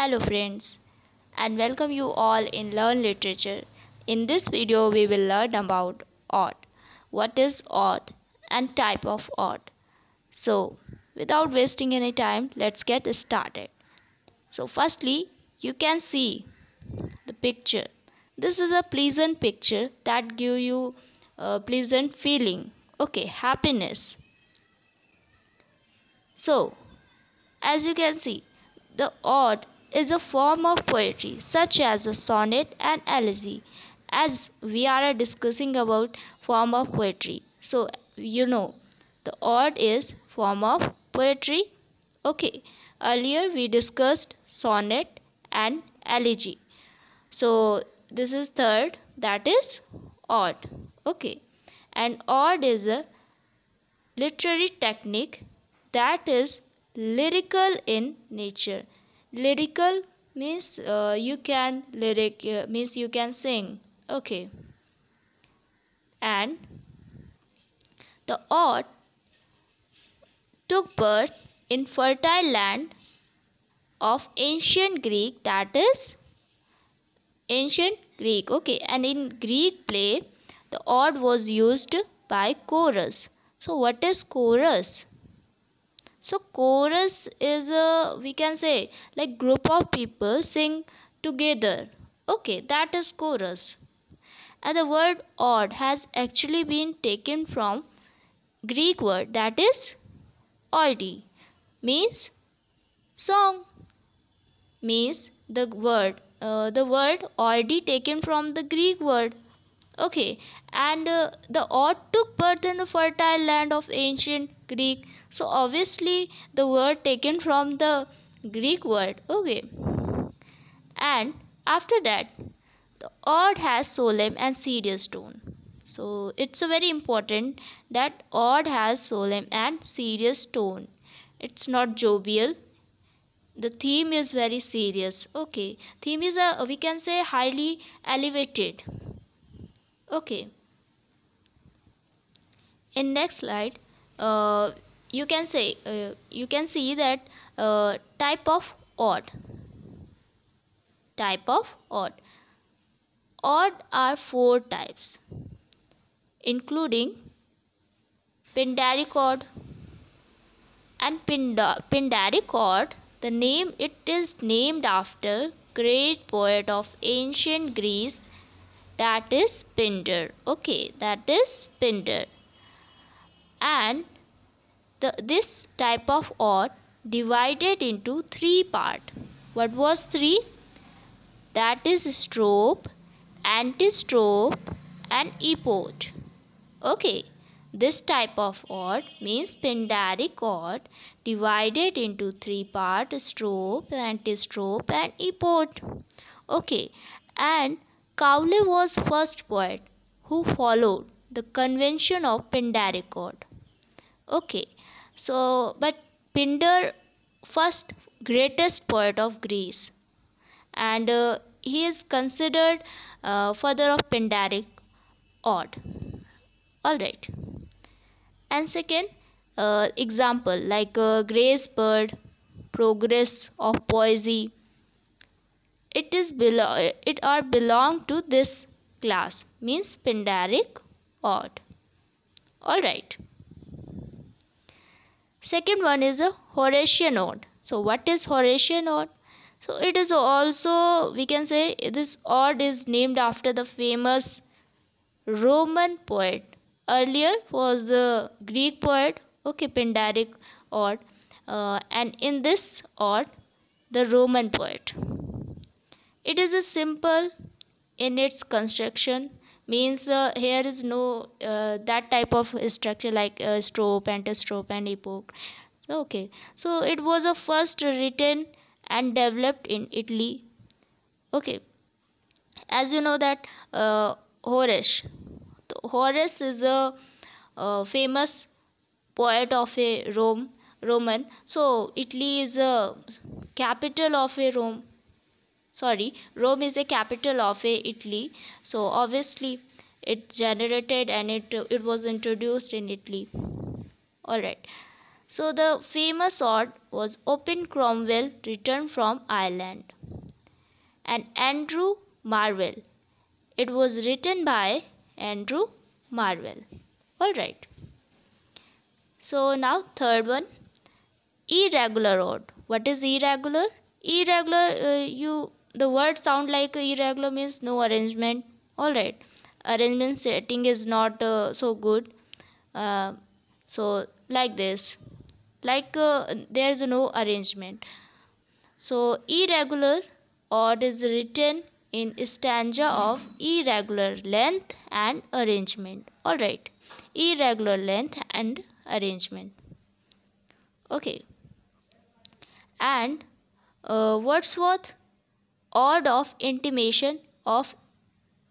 Hello friends and welcome you all in Learn Literature. In this video we will learn about odd. What is odd and type of odd. So without wasting any time let's get started. So firstly you can see the picture. This is a pleasant picture that give you a pleasant feeling. Okay happiness. So as you can see the odd is a form of poetry such as a sonnet and elegy as we are discussing about form of poetry so you know the odd is form of poetry okay earlier we discussed sonnet and elegy so this is third that is odd. okay and odd is a literary technique that is lyrical in nature lyrical means uh, you can lyric uh, means you can sing okay and the art took birth in fertile land of ancient greek that is ancient greek okay and in greek play the odd was used by chorus so what is chorus so chorus is a we can say like group of people sing together okay that is chorus and the word odd has actually been taken from greek word that is oidi means song means the word uh, the word oidi taken from the greek word okay and uh, the odd took birth in the fertile land of ancient greek so obviously the word taken from the greek word okay and after that the odd has solemn and serious tone so it's very important that odd has solemn and serious tone it's not jovial the theme is very serious okay theme is a we can say highly elevated okay in next slide uh, you can say uh, you can see that uh, type of odd type of odd odd are four types including pindaric odd and pindaric odd the name it is named after great poet of ancient greece that is spindle okay that is spindle and the, this type of odd divided into three part what was three that is strobe antistrobe and eport. okay this type of odd means pindaric odd divided into three part strobe antistrobe and eport. okay and Cowley was first poet who followed the convention of Pindaric ode. Okay, so but Pindar, first greatest poet of Greece, and uh, he is considered uh, father of Pindaric odd. All right. And second uh, example like uh, Grace Bird, Progress of Poesy, it is below it are belong to this class means pindaric odd all right second one is a horatian odd so what is horatian odd so it is also we can say this odd is named after the famous roman poet earlier was the greek poet okay pindaric odd uh, and in this odd the roman poet it is a simple in its construction means uh, here is no uh, that type of structure like uh, strobe, antistrobe and epoch. Okay, so it was a first written and developed in Italy. Okay, as you know that uh, Horace, Horace is a, a uh, famous poet of a Rome Roman. So Italy is a capital of a Rome sorry Rome is a capital of Italy so obviously it generated and it it was introduced in Italy all right so the famous sword was Open Cromwell returned from Ireland and Andrew Marvell it was written by Andrew Marvell all right so now third one irregular odd what is irregular irregular uh, you the word sound like irregular means no arrangement all right arrangement setting is not uh, so good uh, so like this like uh, there is no arrangement so irregular odd is written in stanza of irregular length and arrangement all right irregular length and arrangement okay and uh, Wordsworth odd of intimation of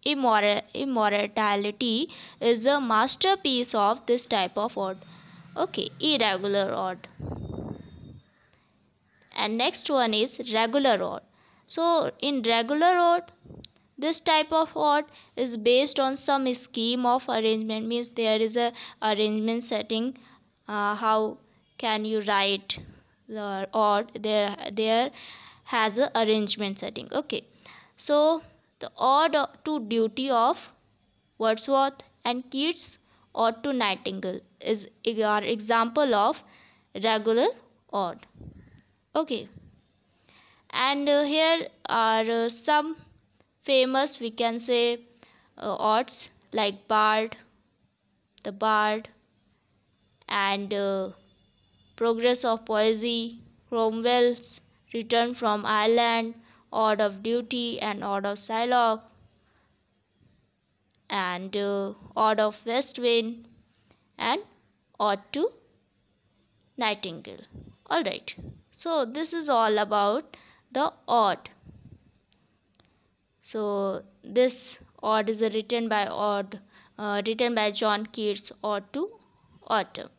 immortality is a masterpiece of this type of odd. Okay, irregular odd. And next one is regular odd. So, in regular odd, this type of odd is based on some scheme of arrangement means there is a arrangement setting uh, how can you write the odd there there has a arrangement setting okay so the odd to duty of wordsworth and keats or to nightingale is our example of regular odd. okay and uh, here are uh, some famous we can say uh, odds like bard the bard and uh, progress of poesy cromwell's return from Ireland, out of duty and out of Shylock, and uh, odd of west wind and out to nightingale. Alright, so this is all about the odd. So this odd is written by odd uh, written by John Keats odd to autumn.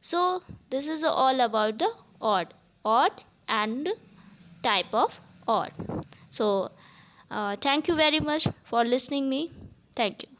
So this is all about the odd. Odd and type of or so uh, thank you very much for listening me thank you